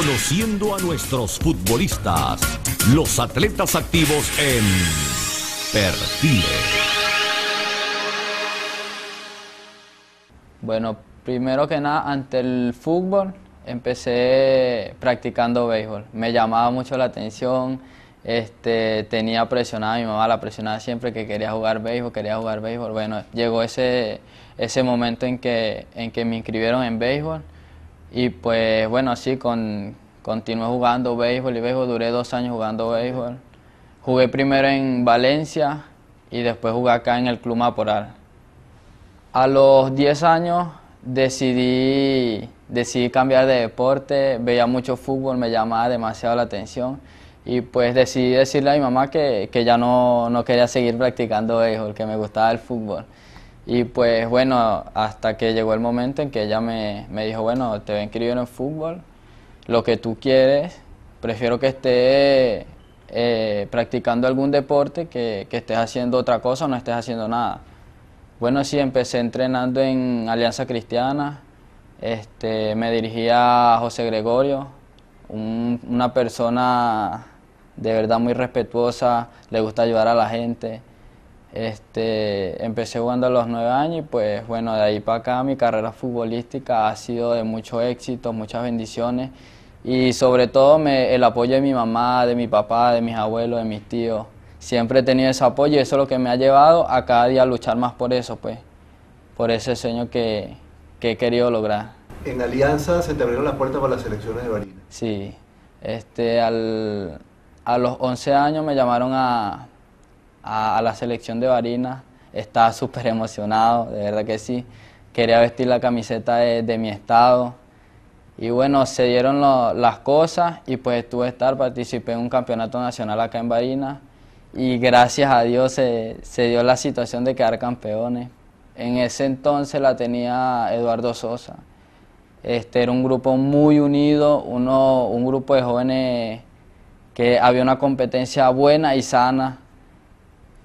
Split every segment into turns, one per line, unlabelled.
Conociendo a nuestros futbolistas, los atletas activos en Perfil. Bueno, primero que nada, ante el fútbol, empecé practicando béisbol. Me llamaba mucho la atención, este, tenía presionada mi mamá, la presionaba siempre que quería jugar béisbol, quería jugar béisbol. Bueno, llegó ese, ese momento en que, en que me inscribieron en béisbol y pues bueno, así con, continué jugando béisbol y béisbol, duré dos años jugando béisbol. Jugué primero en Valencia y después jugué acá en el Club Maporal. A los 10 años decidí, decidí cambiar de deporte, veía mucho fútbol, me llamaba demasiado la atención y pues decidí decirle a mi mamá que, ya no, no quería seguir practicando béisbol, que me gustaba el fútbol. Y pues bueno, hasta que llegó el momento en que ella me, dijo, bueno, te voy a inscribir en fútbol, lo que tú quieres, prefiero que estés eh, practicando algún deporte que, estés haciendo otra cosa o no estés haciendo nada. Bueno, sí, empecé entrenando en Alianza Cristiana, este, me dirigía a José Gregorio, una persona de verdad muy respetuosa, le gusta ayudar a la gente, este, empecé jugando a los nueve años y pues bueno, de ahí para acá mi carrera futbolística ha sido de mucho éxito, muchas bendiciones y sobre todo el apoyo de mi mamá, de mi papá, de mis abuelos, de mis tíos. Siempre he tenido ese apoyo y eso es lo que me ha llevado a cada día a luchar más por eso, pues, por ese sueño que, he querido lograr. En Alianza se te abrieron las puertas para las selecciones de Valina. Sí, este, a los 11 años me llamaron a, a, la selección de Barinas. Estaba súper emocionado, de verdad que sí. Quería vestir la camiseta de, mi estado. Y bueno, se dieron las cosas y pues tuve estar, participé en un campeonato nacional acá en Barinas y gracias a Dios se, dio la situación de quedar campeones. En ese entonces la tenía Eduardo Sosa. Este, era un grupo muy unido, un grupo de jóvenes que había una competencia buena y sana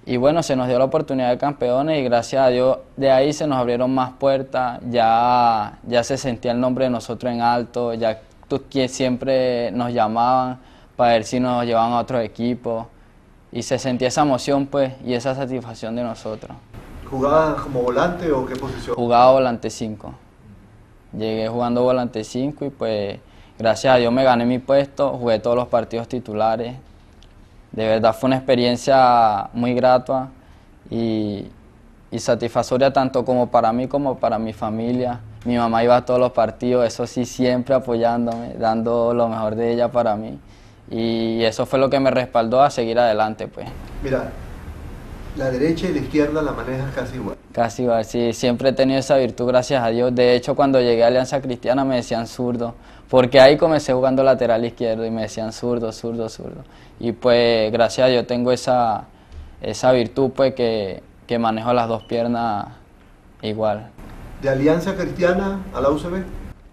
y bueno, se nos dio la oportunidad de campeones y gracias a Dios de ahí se nos abrieron más puertas, ya, ya se sentía el nombre de nosotros en alto, ya que siempre nos llamaban para ver si nos llevaban a otro equipo. y se sentía esa emoción pues y esa satisfacción de nosotros. ¿Jugabas como volante o qué posición? Jugaba volante 5. Llegué jugando volante 5 y pues gracias a Dios me gané mi puesto, jugué todos los partidos titulares, de verdad fue una experiencia muy grata y, satisfactoria tanto como para mí como para mi familia. Mi mamá iba a todos los partidos, eso sí, siempre apoyándome, dando lo mejor de ella para mí. Y eso fue lo que me respaldó a seguir adelante, pues. Mira, la derecha y la izquierda la manejas casi igual. Casi igual, sí. Siempre he tenido esa virtud, gracias a Dios. De hecho, cuando llegué a Alianza Cristiana me decían zurdo porque ahí comencé jugando lateral izquierdo y me decían zurdo, zurdo, zurdo. Y pues gracias a Dios tengo esa, esa virtud pues que, manejo las dos piernas igual. ¿De Alianza Cristiana a la UCB?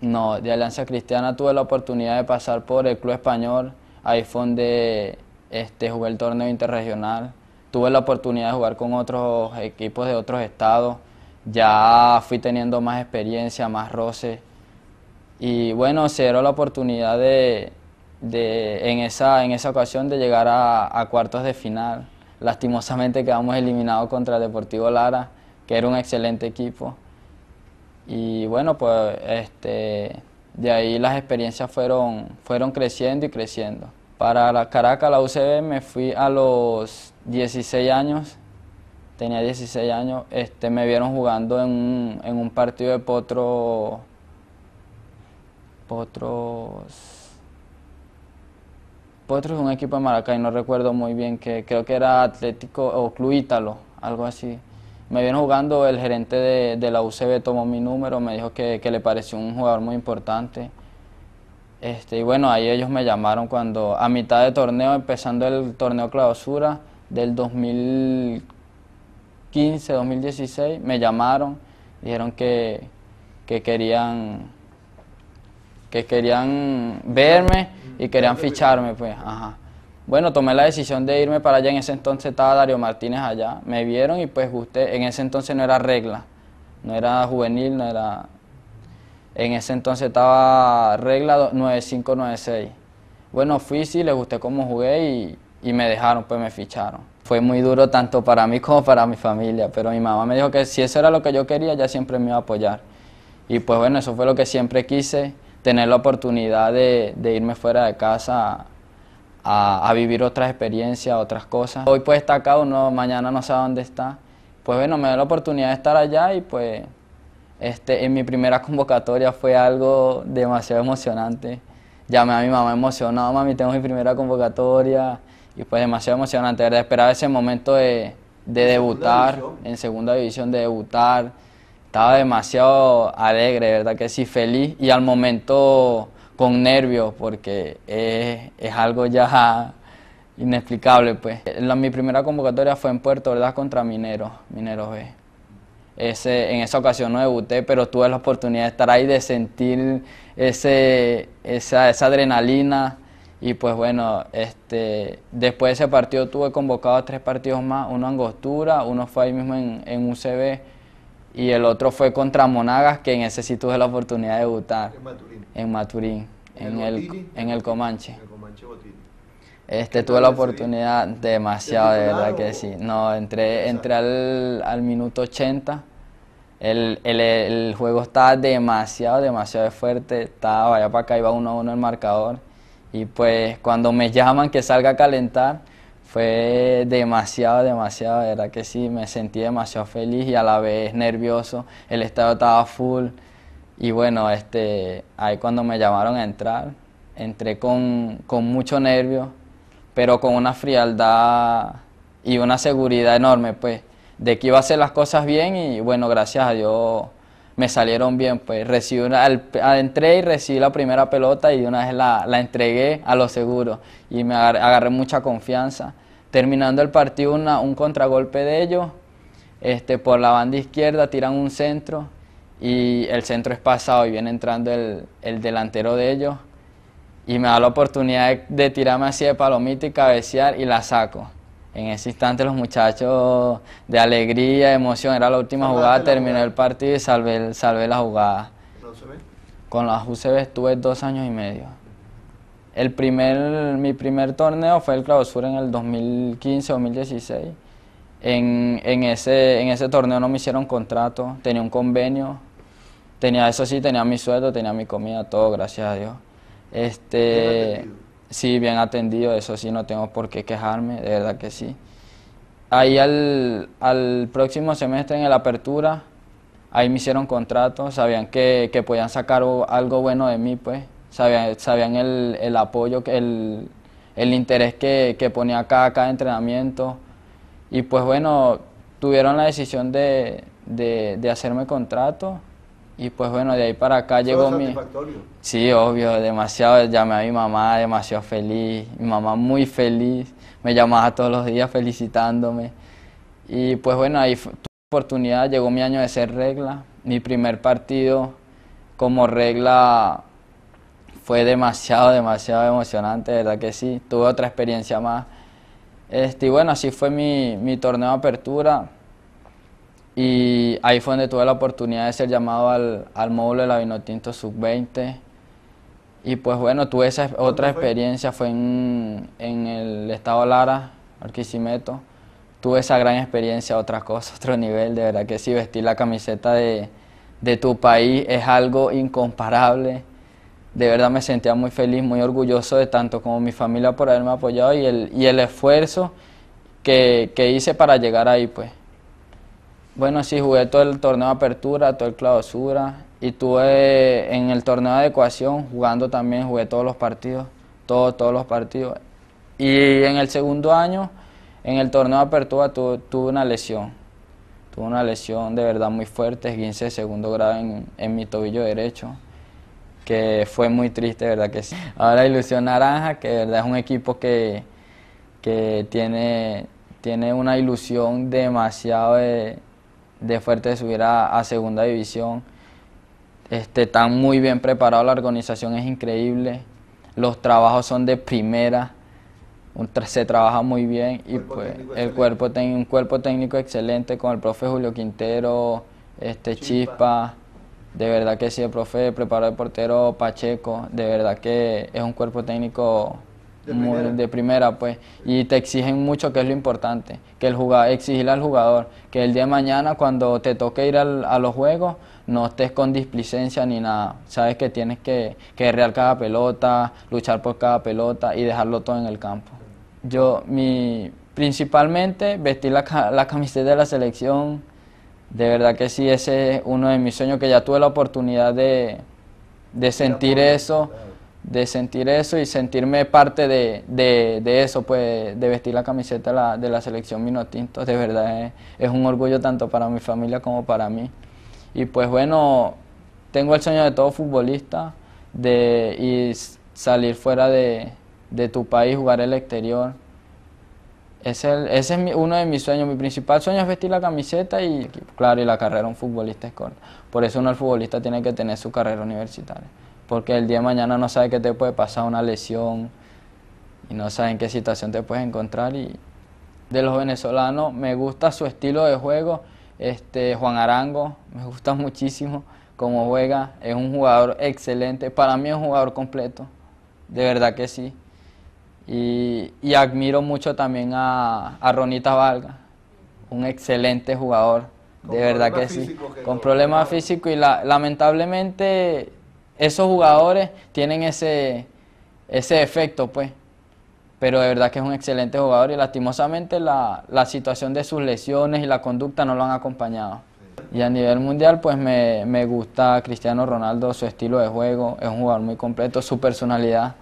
No, de Alianza Cristiana tuve la oportunidad de pasar por el Club Español. Ahí fue donde este, jugué el torneo interregional. Tuve la oportunidad de jugar con otros equipos de otros estados. Ya fui teniendo más experiencia, más roces y bueno, se dio la oportunidad de, en, esa, en esa ocasión de llegar a, cuartos de final. Lastimosamente quedamos eliminados contra el Deportivo Lara, que era un excelente equipo. Y bueno, pues este, de ahí las experiencias fueron, fueron creciendo y creciendo. Para la Caracas, la UCB, me fui a los 16 años, tenía 16 años, este, me vieron jugando en en un partido de potro otros, es un equipo de Maracay, no recuerdo muy bien, que creo que era Atlético o Club algo así. Me vienen jugando, el gerente de, la UCB tomó mi número, me dijo que, le pareció un jugador muy importante. Este, y bueno, ahí ellos me llamaron cuando, a mitad de torneo, empezando el torneo clausura del 2015, 2016, me llamaron, dijeron que querían que querían verme y querían ficharme, pues, Bueno, tomé la decisión de irme para allá, en ese entonces estaba Dario Martínez allá, me vieron y pues gusté, en ese entonces no era regla, no era juvenil, no era... En ese entonces estaba regla 9596. Bueno, fui, sí, les gusté cómo jugué y, y me dejaron, pues me ficharon. Fue muy duro tanto para mí como para mi familia, pero mi mamá me dijo que si eso era lo que yo quería, ya siempre me iba a apoyar. Y pues bueno, eso fue lo que siempre quise tener la oportunidad de, irme fuera de casa a, vivir otras experiencias, otras cosas. Hoy pues está acá, uno mañana no sabe dónde está. Pues bueno, me da la oportunidad de estar allá y pues este, en mi primera convocatoria fue algo demasiado emocionante. Llamé a mi mamá emocionada, mami, tengo mi primera convocatoria y pues demasiado emocionante. De esperar ese momento de, debutar, en segunda división, de debutar estaba demasiado alegre, ¿verdad? Que sí, feliz y al momento con nervios porque es, algo ya inexplicable, pues. mi primera convocatoria fue en Puerto, ¿verdad? Contra Mineros, Mineros B. Ese, en esa ocasión no debuté, pero tuve la oportunidad de estar ahí, de sentir ese, esa, adrenalina. Y pues bueno, este, después de ese partido tuve convocado tres partidos más, uno en Angostura, uno fue ahí mismo en, en UCB y el otro fue contra Monagas, que en ese sí tuve la oportunidad de debutar. En Maturín. En el, en el Comanche. En el Comanche Botini. Este, tuve la oportunidad demasiado, de verdad que sí. No, entré, entré al, minuto 80. El, el, juego estaba demasiado, demasiado fuerte. Estaba allá para acá, iba uno a uno el marcador. Y pues cuando me llaman que salga a calentar, fue demasiado, demasiado, de verdad que sí, me sentí demasiado feliz y a la vez nervioso, el estado estaba full y bueno, este, ahí cuando me llamaron a entrar, entré con, mucho nervio, pero con una frialdad y una seguridad enorme, pues, de que iba a hacer las cosas bien y bueno, gracias a Dios me salieron bien, pues recibí entré y recibí la primera pelota y de una vez la, la, entregué a lo seguros y me agarré, mucha confianza Terminando el partido un contragolpe de ellos, este, por la banda izquierda tiran un centro y el centro es pasado y viene entrando el, delantero de ellos y me da la oportunidad de, tirarme así de palomita y cabecear y la saco. En ese instante los muchachos de alegría, de emoción, era la última jugada, terminé el partido y salvé, la jugada. ¿Con la UCB? Con la UCB estuve dos años y medio primer, mi primer torneo fue el clausura en el 2015-2016. En, ese, en ese torneo no me hicieron contrato, tenía un convenio, tenía eso sí, tenía mi sueldo, tenía mi comida, todo, gracias a Dios. Este, sí, bien atendido, eso sí, no tengo por qué quejarme, de verdad que sí. Ahí al, próximo semestre en el apertura, ahí me hicieron contrato, sabían que, que podían sacar algo bueno de mí, pues sabían, el, apoyo, el, el interés que, que, ponía cada, cada entrenamiento. Y pues bueno, tuvieron la decisión de, hacerme contrato. Y pues bueno, de ahí para acá llegó mi... Sí, obvio, demasiado. Llamé a mi mamá demasiado feliz, mi mamá muy feliz, me llamaba todos los días felicitándome. Y pues bueno, ahí tuve oportunidad, llegó mi año de ser regla, mi primer partido como regla fue demasiado, demasiado emocionante, verdad que sí. Tuve otra experiencia más. Este, y bueno, así fue mi, torneo de apertura. Y ahí fue donde tuve la oportunidad de ser llamado al, al módulo de la Vinotinto Sub-20. Y pues bueno, tuve esa otra experiencia, fue en, el estado Lara, Arquisimeto. Tuve esa gran experiencia, otra cosa, otro nivel, de verdad que sí, vestir la camiseta de, de tu país es algo incomparable de verdad me sentía muy feliz, muy orgulloso de tanto como mi familia por haberme apoyado y el, y el esfuerzo que, hice para llegar ahí, pues. Bueno, sí, jugué todo el torneo de apertura, todo el clausura y tuve en el torneo de adecuación jugando también, jugué todos los partidos, todos, todos los partidos. Y en el segundo año, en el torneo de apertura, tuve una lesión. Tuve una lesión de verdad muy fuerte, 15 de segundo grado en, en mi tobillo derecho que fue muy triste, ¿verdad? Que sí. Ahora Ilusión Naranja, que verdad es un equipo que, tiene, tiene una ilusión demasiado de, fuerte de subir a, segunda división. Este, están muy bien preparados, la organización es increíble, los trabajos son de primera, se trabaja muy bien y pues el cuerpo tiene un cuerpo técnico excelente con el profe Julio Quintero, este Chispa de verdad que sí, el profe preparó el portero Pacheco, de verdad que es un cuerpo técnico
de
primera. pues. Y te exigen mucho, que es lo importante, que el jugador, exigirle al jugador que el día de mañana cuando te toque ir a los juegos no estés con displicencia ni nada. Sabes que tienes que, que cada pelota, luchar por cada pelota y dejarlo todo en el campo. Yo, mi, principalmente, vestir la camiseta de la selección de verdad que sí, ese es uno de mis sueños, que ya tuve la oportunidad de, sentir eso, de sentir eso y sentirme parte de, eso, pues de vestir la camiseta de la selección Minotinto. De verdad es, un orgullo tanto para mi familia como para mí. Y pues bueno, tengo el sueño de todo futbolista de, salir fuera de, tu país, jugar el exterior ese es uno de mis sueños. Mi principal sueño es vestir la camiseta y, claro, y la carrera de un futbolista es corta. Por eso uno, el futbolista, tiene que tener su carrera universitaria. Porque el día de mañana no sabe qué te puede pasar una lesión y no sabe en qué situación te puedes encontrar. Y de los venezolanos me gusta su estilo de juego. Este, Juan Arango me gusta muchísimo cómo juega. Es un jugador excelente. Para mí es un jugador completo. De verdad que sí. Y, admiro mucho también a, Ronita Valga, un excelente jugador, de verdad que sí, con problemas físicos y lamentablemente esos jugadores tienen ese, efecto, pues. Pero de verdad que es un excelente jugador y lastimosamente la, situación de sus lesiones y la conducta no lo han acompañado. Y a nivel mundial, pues me, me gusta Cristiano Ronaldo, su estilo de juego, es un jugador muy completo, su personalidad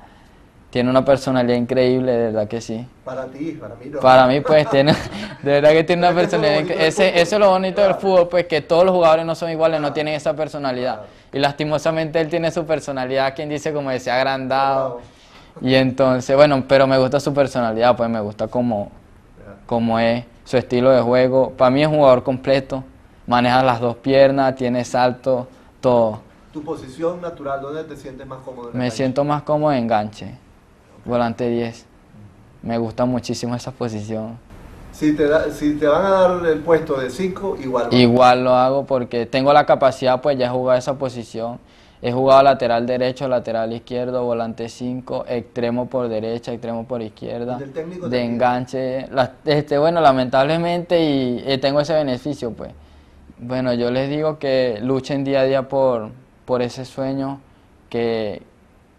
tiene una personalidad increíble, de verdad que sí. Para ti, para mí Para mí, pues, tiene, de verdad que tiene una este personalidad increíble. Ese, eso es lo bonito del fútbol, pues, que todos los jugadores no son iguales, no tienen esa personalidad. Y lastimosamente él tiene su personalidad, quien dice, como decía, agrandado. Y entonces, bueno, pero me gusta su personalidad, pues, me gusta como es, su estilo de juego. Para mí es un jugador completo, maneja las dos piernas, tiene salto, todo. ¿Tu posición natural, dónde te sientes más cómodo? me siento más cómodo en enganche volante 10. Me gusta muchísimo esa posición. Si te, van a dar el puesto de 5, igual. Lo igual lo hago porque tengo la capacidad, pues ya he jugado esa posición. He jugado lateral derecho, lateral izquierdo, volante 5, extremo por derecha, extremo por izquierda, de enganche. este, bueno, lamentablemente y eh, tengo ese beneficio, pues. Bueno, yo les digo que luchen día a día por, por ese sueño que,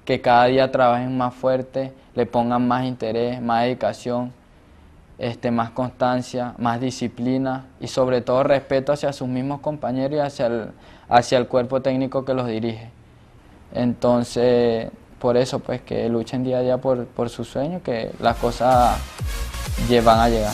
que cada día trabajen más fuerte, le pongan más interés, más dedicación, este, más constancia, más disciplina y sobre todo respeto hacia sus mismos compañeros y hacia el, hacia el cuerpo técnico que los dirige. Entonces, por eso, pues que luchen día a día por, por su sueño, que las cosas llevan a llegar.